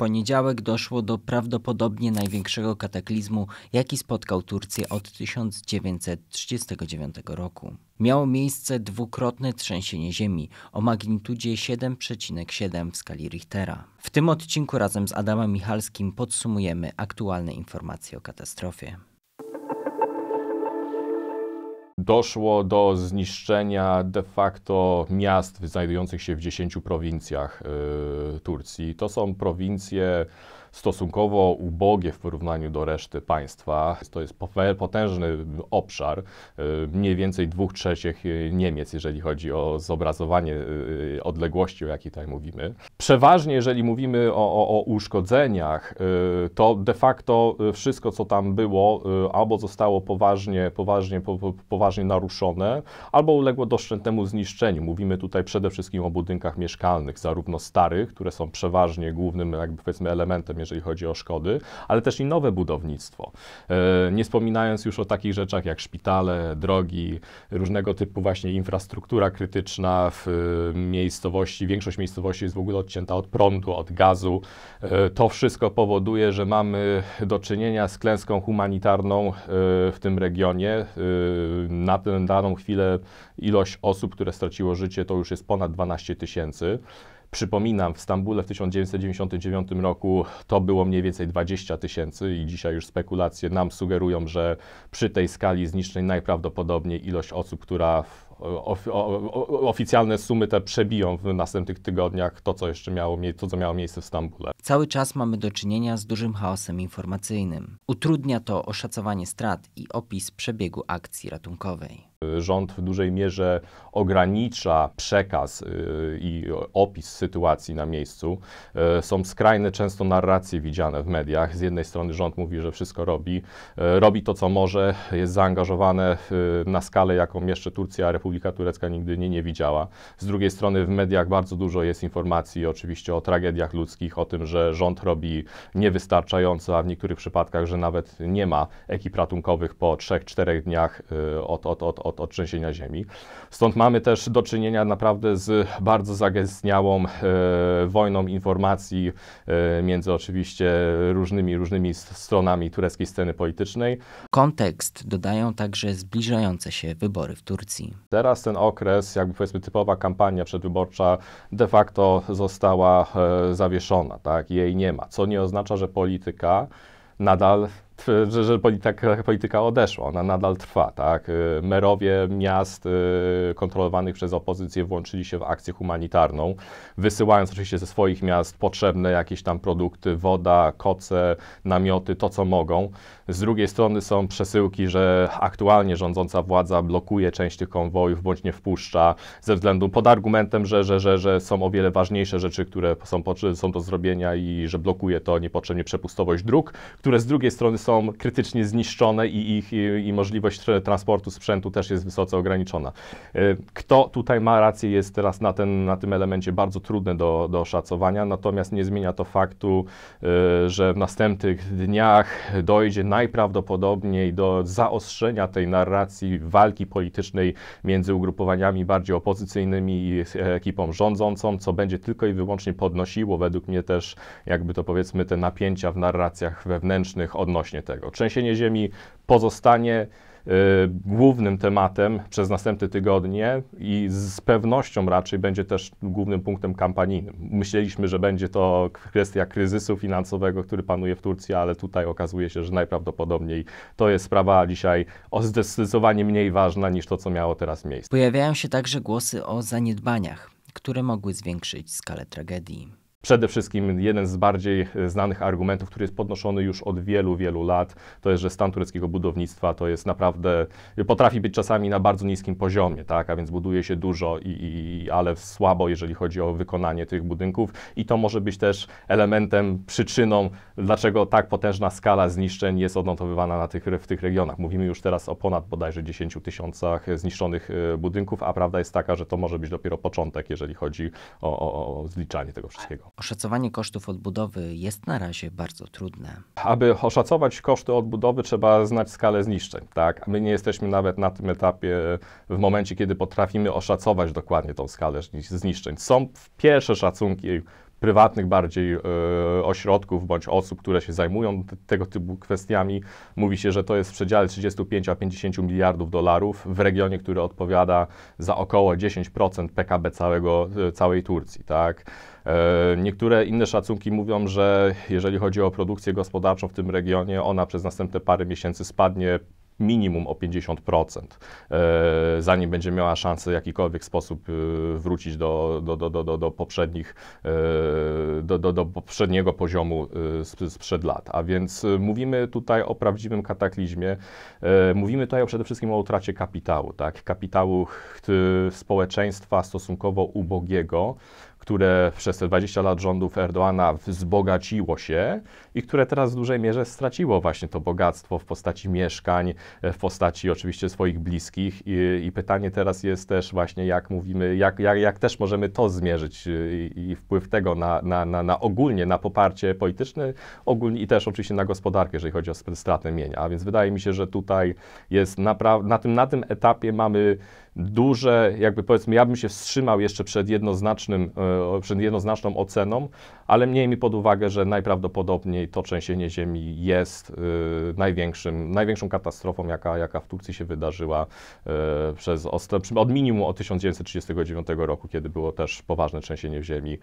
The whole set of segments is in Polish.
poniedziałek doszło do prawdopodobnie największego kataklizmu, jaki spotkał Turcję od 1939 roku. Miało miejsce dwukrotne trzęsienie ziemi o magnitudzie 7,7 w skali Richtera. W tym odcinku razem z Adamem Michalskim podsumujemy aktualne informacje o katastrofie doszło do zniszczenia de facto miast znajdujących się w 10 prowincjach y, Turcji. To są prowincje stosunkowo ubogie w porównaniu do reszty państwa. To jest potężny obszar, y, mniej więcej dwóch trzecich y, Niemiec, jeżeli chodzi o zobrazowanie y, odległości, o jakiej tutaj mówimy. Przeważnie, jeżeli mówimy o, o, o uszkodzeniach, to de facto wszystko, co tam było, albo zostało poważnie, poważnie, poważnie naruszone, albo uległo doszczętnemu zniszczeniu. Mówimy tutaj przede wszystkim o budynkach mieszkalnych, zarówno starych, które są przeważnie głównym, jakby powiedzmy, elementem jeżeli chodzi o szkody, ale też i nowe budownictwo. E, nie wspominając już o takich rzeczach jak szpitale, drogi, różnego typu właśnie infrastruktura krytyczna w e, miejscowości. Większość miejscowości jest w ogóle odcięta od prądu, od gazu. E, to wszystko powoduje, że mamy do czynienia z klęską humanitarną w tym regionie. Na tę daną chwilę ilość osób, które straciło życie, to już jest ponad 12 tysięcy. Przypominam, w Stambule w 1999 roku to było mniej więcej 20 tysięcy i dzisiaj już spekulacje nam sugerują, że przy tej skali zniszczeń najprawdopodobniej ilość osób, która of, oficjalne sumy te przebiją w następnych tygodniach to, co jeszcze miało, to, co miało miejsce w Stambule. Cały czas mamy do czynienia z dużym chaosem informacyjnym. Utrudnia to oszacowanie strat i opis przebiegu akcji ratunkowej. Rząd w dużej mierze ogranicza przekaz y, i opis sytuacji na miejscu. E, są skrajne często narracje widziane w mediach. Z jednej strony rząd mówi, że wszystko robi, e, robi to co może, jest zaangażowane e, na skalę, jaką jeszcze Turcja, Republika Turecka nigdy nie, nie widziała. Z drugiej strony w mediach bardzo dużo jest informacji oczywiście o tragediach ludzkich, o tym, że rząd robi niewystarczająco, a w niektórych przypadkach, że nawet nie ma ekip ratunkowych po 3-4 dniach od, od, od, od od, od trzęsienia ziemi. Stąd mamy też do czynienia naprawdę z bardzo zagęstniałą e, wojną informacji e, między oczywiście różnymi, różnymi stronami tureckiej sceny politycznej. Kontekst dodają także zbliżające się wybory w Turcji. Teraz ten okres, jakby powiedzmy typowa kampania przedwyborcza de facto została e, zawieszona, tak? jej nie ma, co nie oznacza, że polityka nadal Y, że, że polityka, polityka odeszła, ona nadal trwa, tak? Y, merowie miast y, kontrolowanych przez opozycję włączyli się w akcję humanitarną, wysyłając oczywiście ze swoich miast potrzebne jakieś tam produkty, woda, koce, namioty, to co mogą. Z drugiej strony są przesyłki, że aktualnie rządząca władza blokuje część tych konwojów, bądź nie wpuszcza, ze względu, pod argumentem, że, że, że, że są o wiele ważniejsze rzeczy, które są, są do zrobienia i że blokuje to niepotrzebnie przepustowość dróg, które z drugiej strony są są krytycznie zniszczone i, ich, i, i możliwość transportu sprzętu też jest wysoce ograniczona. E, kto tutaj ma rację jest teraz na, ten, na tym elemencie bardzo trudne do, do oszacowania, natomiast nie zmienia to faktu, e, że w następnych dniach dojdzie najprawdopodobniej do zaostrzenia tej narracji walki politycznej między ugrupowaniami bardziej opozycyjnymi i ekipą rządzącą, co będzie tylko i wyłącznie podnosiło według mnie też jakby to powiedzmy te napięcia w narracjach wewnętrznych odnośnie właśnie tego. Trzęsienie ziemi pozostanie y, głównym tematem przez następne tygodnie i z pewnością raczej będzie też głównym punktem kampanijnym. Myśleliśmy, że będzie to kwestia kryzysu finansowego, który panuje w Turcji, ale tutaj okazuje się, że najprawdopodobniej to jest sprawa dzisiaj o zdecydowanie mniej ważna niż to, co miało teraz miejsce. Pojawiają się także głosy o zaniedbaniach, które mogły zwiększyć skalę tragedii. Przede wszystkim jeden z bardziej e, znanych argumentów, który jest podnoszony już od wielu, wielu lat, to jest, że stan tureckiego budownictwa to jest naprawdę, e, potrafi być czasami na bardzo niskim poziomie, tak, a więc buduje się dużo, i, i, ale słabo, jeżeli chodzi o wykonanie tych budynków i to może być też elementem, przyczyną, dlaczego tak potężna skala zniszczeń jest odnotowywana na tych, w tych regionach. Mówimy już teraz o ponad bodajże 10 tysiącach e, zniszczonych budynków, a prawda jest taka, że to może być dopiero początek, jeżeli chodzi o, o, o zliczanie tego wszystkiego. Oszacowanie kosztów odbudowy jest na razie bardzo trudne. Aby oszacować koszty odbudowy, trzeba znać skalę zniszczeń. Tak? My nie jesteśmy nawet na tym etapie, w momencie, kiedy potrafimy oszacować dokładnie tą skalę zniszczeń. Są pierwsze szacunki prywatnych bardziej y, ośrodków bądź osób, które się zajmują tego typu kwestiami. Mówi się, że to jest w przedziale 35 a 50 miliardów dolarów w regionie, który odpowiada za około 10% PKB całego, e, całej Turcji. Tak? E, niektóre inne szacunki mówią, że jeżeli chodzi o produkcję gospodarczą w tym regionie, ona przez następne parę miesięcy spadnie minimum o 50%, e, zanim będzie miała szansę w jakikolwiek sposób e, wrócić do, do, do, do, do poprzednich, e, do, do, do poprzedniego poziomu sprzed lat. A więc mówimy tutaj o prawdziwym kataklizmie. Mówimy tutaj przede wszystkim o utracie kapitału, tak? kapitału społeczeństwa stosunkowo ubogiego, które przez te 20 lat rządów Erdoana wzbogaciło się i które teraz w dużej mierze straciło właśnie to bogactwo w postaci mieszkań, w postaci oczywiście swoich bliskich. I, i pytanie teraz jest też właśnie, jak mówimy, jak, jak, jak też możemy to zmierzyć y, i, i wpływ tego na, na, na, na, ogólnie, na poparcie polityczne ogólnie i też oczywiście na gospodarkę, jeżeli chodzi o stratę mienia. A więc wydaje mi się, że tutaj jest naprawdę, na tym, na tym etapie mamy duże, jakby powiedzmy, ja bym się wstrzymał jeszcze przed, jednoznacznym, e, przed jednoznaczną oceną, ale miejmy pod uwagę, że najprawdopodobniej to trzęsienie ziemi jest e, największym, największą katastrofą, jaka, jaka w Turcji się wydarzyła e, przez od minimum od 1939 roku, kiedy było też poważne trzęsienie ziemi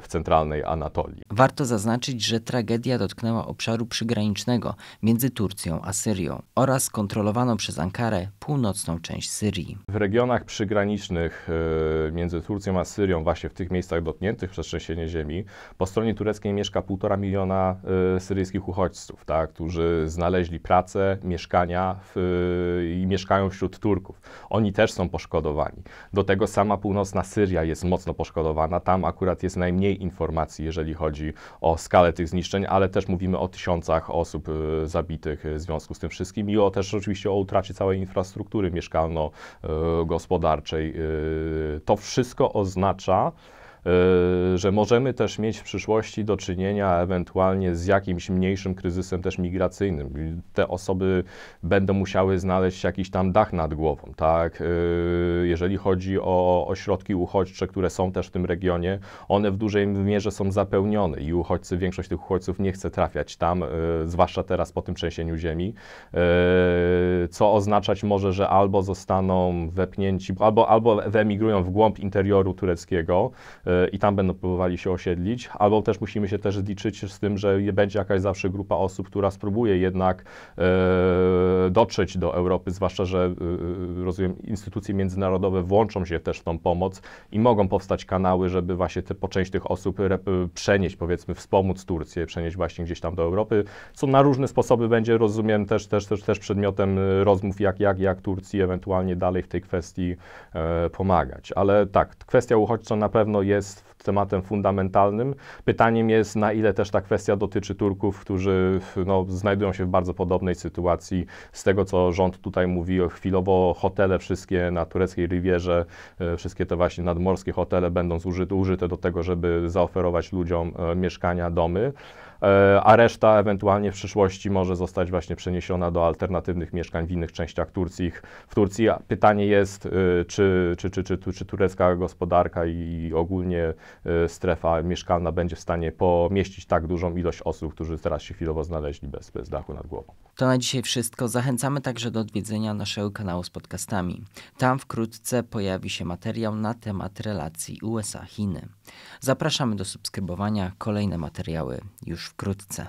w centralnej Anatolii. Warto zaznaczyć, że tragedia dotknęła obszaru przygranicznego między Turcją a Syrią oraz kontrolowaną przez Ankarę północną część Syrii. W regionach przygranicznych e, między Turcją a Syrią, właśnie w tych miejscach dotkniętych przez trzęsienie ziemi, po stronie tureckiej mieszka półtora miliona e, syryjskich uchodźców, tak, którzy znaleźli pracę, mieszkania w, e, i mieszkają wśród Turków. Oni też są poszkodowani. Do tego sama północna Syria jest mocno poszkodowana. Tam akurat jest najmniej informacji, jeżeli chodzi o skalę tych zniszczeń, ale też mówimy o tysiącach osób zabitych w związku z tym wszystkim i o też oczywiście o utracie całej infrastruktury mieszkalno E, gospodarczej. E, to wszystko oznacza, E, że możemy też mieć w przyszłości do czynienia ewentualnie z jakimś mniejszym kryzysem też migracyjnym. Te osoby będą musiały znaleźć jakiś tam dach nad głową, tak? E, jeżeli chodzi o ośrodki uchodźcze, które są też w tym regionie, one w dużej mierze są zapełnione i uchodźcy, większość tych uchodźców nie chce trafiać tam, e, zwłaszcza teraz po tym trzęsieniu ziemi, co oznaczać może, że albo zostaną wepnięci, albo, albo wyemigrują w głąb interioru tureckiego, E, i tam będą próbowali się osiedlić, albo też musimy się też liczyć z tym, że będzie jakaś zawsze grupa osób, która spróbuje jednak e, dotrzeć do Europy, zwłaszcza, że e, rozumiem, instytucje międzynarodowe włączą się też w tą pomoc i mogą powstać kanały, żeby właśnie te, po część tych osób przenieść, powiedzmy, wspomóc Turcję, przenieść właśnie gdzieś tam do Europy, co na różne sposoby będzie, rozumiem, też, też, też, też przedmiotem rozmów, jak, jak, jak Turcji ewentualnie dalej w tej kwestii e, pomagać. Ale tak, kwestia uchodźców na pewno jest jest tematem fundamentalnym. Pytaniem jest, na ile też ta kwestia dotyczy Turków, którzy no, znajdują się w bardzo podobnej sytuacji. Z tego, co rząd tutaj mówi, chwilowo hotele wszystkie na tureckiej rywierze, e, wszystkie te właśnie nadmorskie hotele będą zużyte, użyte do tego, żeby zaoferować ludziom e, mieszkania, domy E, a reszta ewentualnie w przyszłości może zostać właśnie przeniesiona do alternatywnych mieszkań w innych częściach Turcji. W Turcji pytanie jest, e, czy, czy, czy, czy, czy turecka gospodarka i ogólnie e, strefa mieszkalna będzie w stanie pomieścić tak dużą ilość osób, którzy teraz się chwilowo znaleźli bez, bez dachu nad głową. To na dzisiaj wszystko. Zachęcamy także do odwiedzenia naszego kanału z podcastami. Tam wkrótce pojawi się materiał na temat relacji USA-Chiny. Zapraszamy do subskrybowania, kolejne materiały już wkrótce.